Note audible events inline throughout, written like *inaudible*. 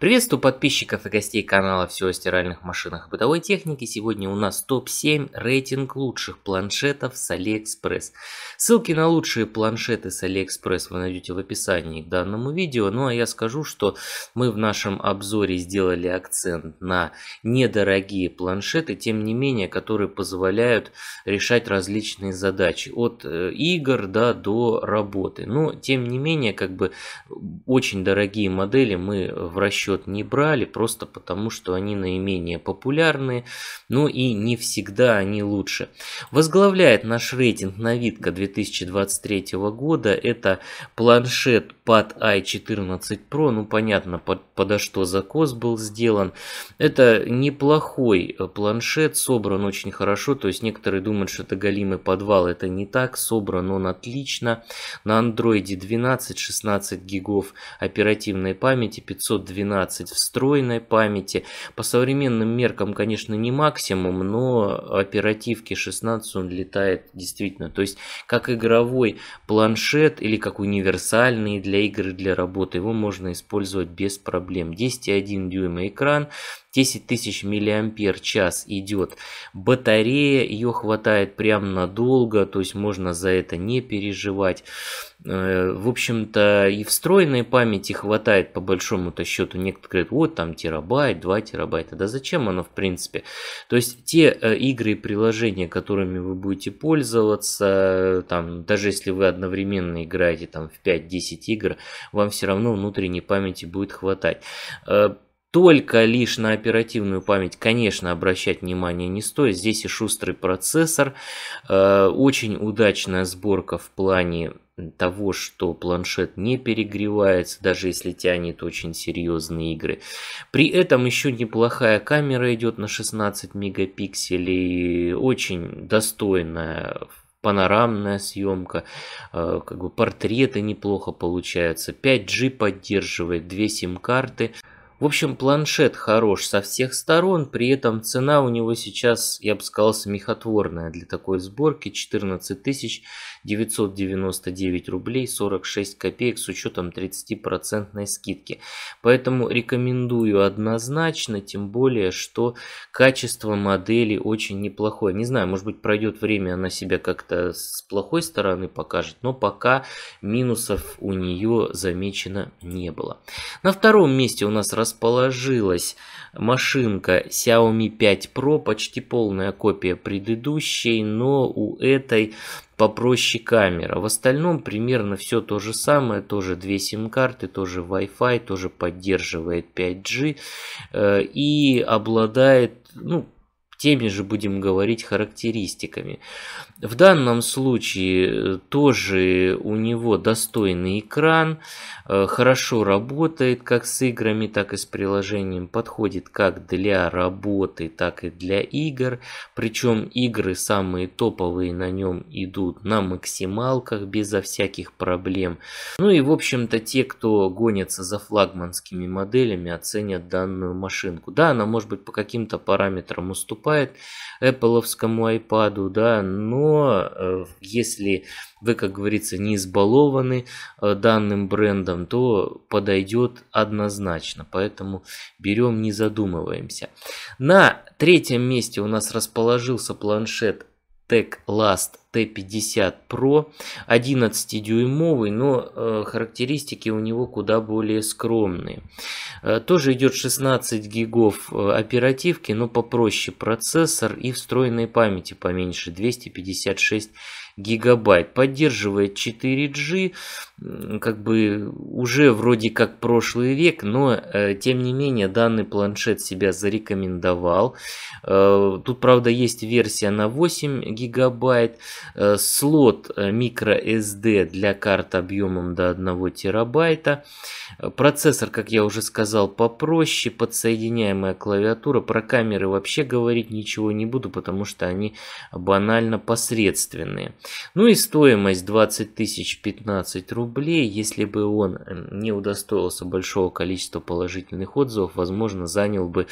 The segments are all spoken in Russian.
Приветствую подписчиков и гостей канала «Все о стиральных машинах и бытовой технике». Сегодня у нас топ-7 рейтинг лучших планшетов с AliExpress. Ссылки на лучшие планшеты с AliExpress вы найдете в описании к данному видео. Ну а я скажу, что мы в нашем обзоре сделали акцент на недорогие планшеты, тем не менее, которые позволяют решать различные задачи. От э, игр да, до работы. Но тем не менее, как бы очень дорогие модели мы в расчете счет не брали, просто потому что они наименее популярные, но ну и не всегда они лучше. Возглавляет наш рейтинг новитка 2023 года это планшет Pad i14 Pro, ну понятно, под, подо что закос был сделан. Это неплохой э, планшет, собран очень хорошо, то есть некоторые думают, что это голимый подвал, это не так, собран он отлично. На андроиде 12, 16 гигов оперативной памяти, 512 12 встроенной памяти. По современным меркам, конечно, не максимум, но оперативки 16 он летает действительно. То есть, как игровой планшет или как универсальный для игры, для работы, его можно использовать без проблем. 10,1 дюйма экран, 10 тысяч миллиампер час идет. Батарея, ее хватает прям надолго, то есть можно за это не переживать. Э, в общем-то и встроенной памяти хватает по большому-то счету. Некоторые говорят, вот там терабайт, 2 терабайта. Да зачем оно в принципе? То есть те э, игры и приложения, которыми вы будете пользоваться, там, даже если вы одновременно играете там, в 5-10 игр, вам все равно внутренней памяти будет хватать. Э, только лишь на оперативную память, конечно, обращать внимание не стоит. Здесь и шустрый процессор, э, очень удачная сборка в плане того, что планшет не перегревается, даже если тянет очень серьезные игры. При этом еще неплохая камера идет на 16 мегапикселей, очень достойная панорамная съемка, э, как бы портреты неплохо получаются, 5G поддерживает, две сим-карты, в общем, планшет хорош со всех сторон, при этом цена у него сейчас, я бы сказал, смехотворная для такой сборки. 14 999 рублей 46 копеек с учетом 30% скидки. Поэтому рекомендую однозначно, тем более, что качество модели очень неплохое. Не знаю, может быть пройдет время, она себя как-то с плохой стороны покажет, но пока минусов у нее замечено не было. На втором месте у нас рассказывается расположилась машинка Xiaomi 5 Pro, почти полная копия предыдущей, но у этой попроще камера. В остальном примерно все то же самое, тоже две сим-карты, тоже Wi-Fi, тоже поддерживает 5G э, и обладает, ну, теми же, будем говорить, характеристиками. В данном случае э, тоже у него достойный экран, э, хорошо работает как с играми, так и с приложением, подходит как для работы, так и для игр. Причем игры самые топовые на нем идут на максималках безо всяких проблем. Ну и в общем-то те, кто гонится за флагманскими моделями, оценят данную машинку. Да, она может быть по каким-то параметрам уступает, уступает Apple iPad, да, но э, если вы, как говорится, не избалованы э, данным брендом, то подойдет однозначно, поэтому берем, не задумываемся. На третьем месте у нас расположился планшет TechLast T50 Pro, 11-дюймовый, но э, характеристики у него куда более скромные. Э, тоже идет 16 гигов э, оперативки, но попроще процессор и встроенной памяти поменьше, 256 гигабайт. Поддерживает 4G, как бы уже вроде как прошлый век, но э, тем не менее данный планшет себя зарекомендовал. Э, тут, правда, есть версия на 8 гигабайт. Э, слот э, microSD для карт объемом до 1 терабайта. Э, процессор, как я уже сказал, попроще, подсоединяемая клавиатура. Про камеры вообще говорить ничего не буду, потому что они банально посредственные. Ну и стоимость 20 тысяч 15 рублей. Если бы он эм, не удостоился большого количества положительных отзывов, возможно, занял бы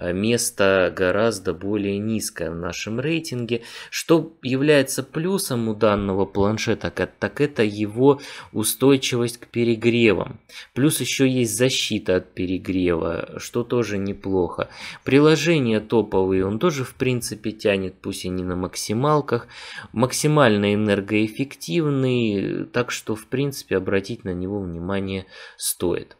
место гораздо более низкое в нашем рейтинге, что является плюсом у данного планшета, так это его устойчивость к перегревам. Плюс еще есть защита от перегрева, что тоже неплохо. Приложения топовые он тоже в принципе тянет, пусть и не на максималках. Максимально энергоэффективный, так что в принципе обратить на него внимание стоит.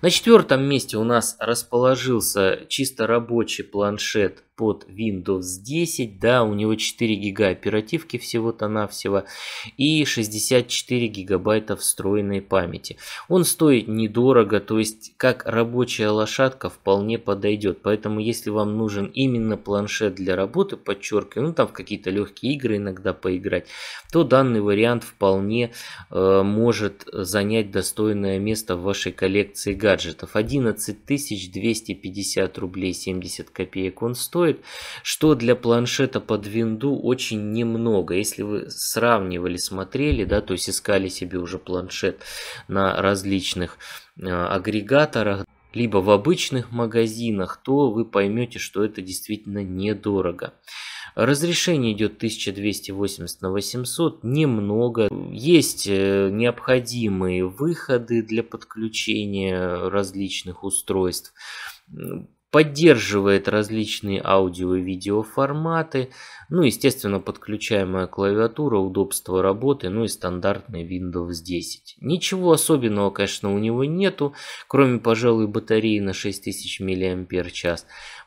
На четвертом месте у нас расположился чисто рабочий планшет под Windows 10, да, у него 4 гига оперативки всего-то навсего и 64 гигабайта встроенной памяти. Он стоит недорого, то есть как рабочая лошадка вполне подойдет, поэтому если вам нужен именно планшет для работы, подчеркиваю, ну там в какие-то легкие игры иногда поиграть, то данный вариант вполне э, может занять достойное место в вашей коллекции гаджетов. 11 250 рублей 70 копеек он стоит стоит, что для планшета под винду очень немного. Если вы сравнивали, смотрели, да, то есть искали себе уже планшет на различных э, агрегаторах, либо в обычных магазинах, то вы поймете, что это действительно недорого. Разрешение идет 1280 на 800, немного. Есть э, необходимые выходы для подключения различных устройств поддерживает различные аудио и видео форматы, ну, естественно, подключаемая клавиатура, удобство работы, ну и стандартный Windows 10. Ничего особенного, конечно, у него нету, кроме, пожалуй, батареи на 6000 мАч.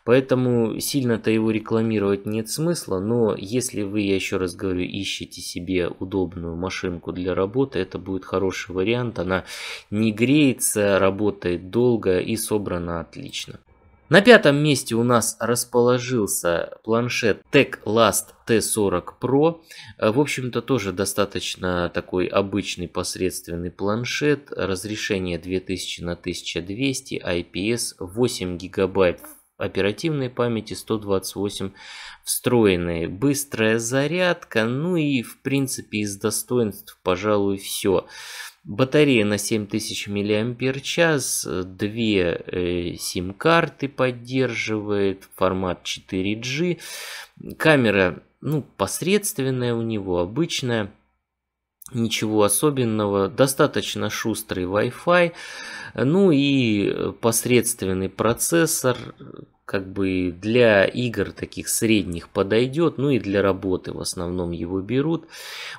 Поэтому сильно-то его рекламировать нет смысла, но если вы, я еще раз говорю, ищете себе удобную машинку для работы, это будет хороший вариант. Она не греется, работает долго и собрана отлично. На пятом месте у нас расположился планшет TechLast T40 Pro. Э, в общем-то тоже достаточно такой обычный посредственный планшет. Разрешение 2000 на 1200, IPS 8 гигабайт оперативной памяти 128 встроенные, быстрая зарядка, ну и в принципе из достоинств, пожалуй, все. Батарея на 7000 мАч, две э, сим-карты поддерживает, формат 4G. Камера ну, посредственная у него, обычная ничего особенного, достаточно шустрый Wi-Fi, ну и посредственный процессор, как бы для игр таких средних подойдет, ну и для работы в основном его берут.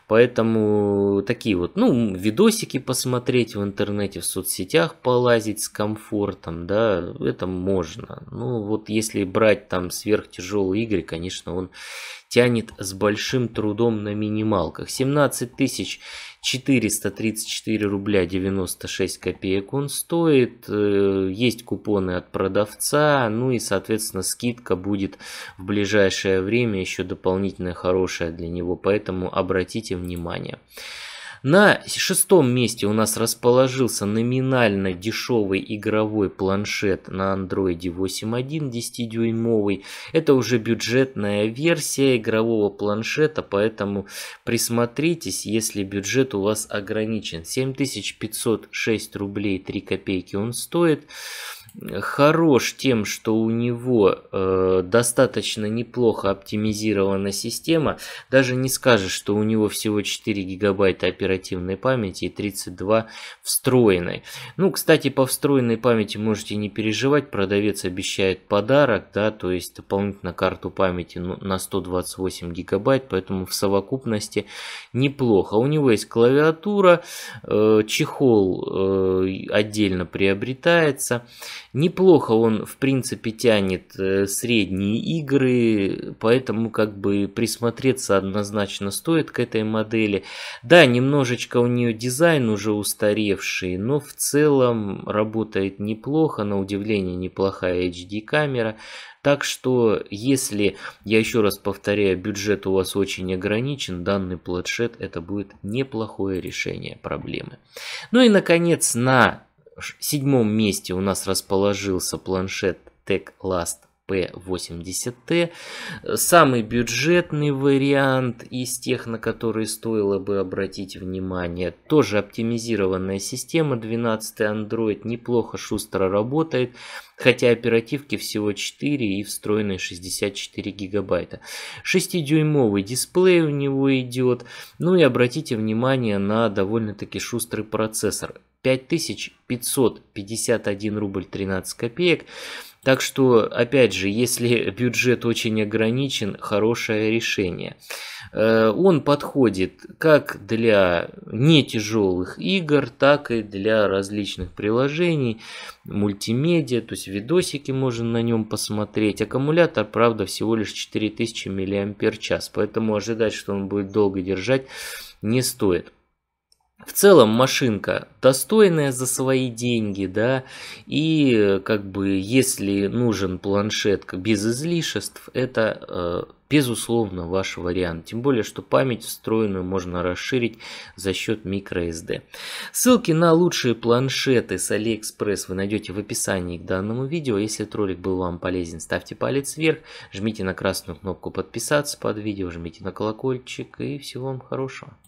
Поэтому такие вот, ну, видосики посмотреть в интернете, в соцсетях полазить с комфортом, да, это можно. Ну вот если брать там сверхтяжелые игры, конечно, он тянет с большим трудом на минималках. 17 тысяч 434 рубля 96 копеек он стоит. Э, есть купоны от продавца, ну и, соответственно, скидка будет в ближайшее время еще дополнительная хорошая для него, поэтому обратите внимание. На шестом месте у нас расположился номинально дешевый игровой планшет на Android 8.1 10-дюймовый. Это уже бюджетная версия игрового планшета, поэтому присмотритесь, если бюджет у вас ограничен. 7506 рублей 3 копейки он стоит хорош тем, что у него э, достаточно неплохо оптимизирована система. Даже не скажешь, что у него всего 4 гигабайта оперативной памяти и 32 встроенной. Ну, кстати, по встроенной памяти можете не переживать. Продавец обещает подарок, да, то есть дополнительно карту памяти ну, на 128 гигабайт, поэтому в совокупности неплохо. У него есть клавиатура, э, чехол э, отдельно приобретается Неплохо он, в принципе, тянет э, средние игры, поэтому как бы присмотреться однозначно стоит к этой модели. Да, немножечко у нее дизайн уже устаревший, но в целом работает неплохо, на удивление неплохая HD камера. Так что, если, я еще раз повторяю, бюджет у вас очень ограничен, данный планшет это будет неплохое решение проблемы. Ну и, наконец, на седьмом месте у нас расположился планшет TechLast P80T. Самый бюджетный вариант из тех, на которые стоило бы обратить внимание. Тоже оптимизированная система, 12 Android неплохо шустро работает, хотя оперативки всего 4 и встроенные 64 гигабайта. 6-дюймовый дисплей у него идет, ну и обратите внимание на довольно-таки шустрый процессор. 5551 рубль 13 копеек. Так что, опять же, если *laughs* бюджет очень ограничен, хорошее решение. Э, он подходит как для не тяжелых игр, так и для различных приложений, мультимедиа, то есть видосики можно на нем посмотреть. Аккумулятор, правда, всего лишь 4000 мАч, поэтому ожидать, что он будет долго держать, не стоит в целом машинка достойная за свои деньги, да, и как бы если нужен планшет без излишеств, это э, безусловно ваш вариант. Тем более, что память встроенную можно расширить за счет microSD. Ссылки на лучшие планшеты с AliExpress вы найдете в описании к данному видео. Если этот ролик был вам полезен, ставьте палец вверх, жмите на красную кнопку подписаться под видео, жмите на колокольчик и всего вам хорошего.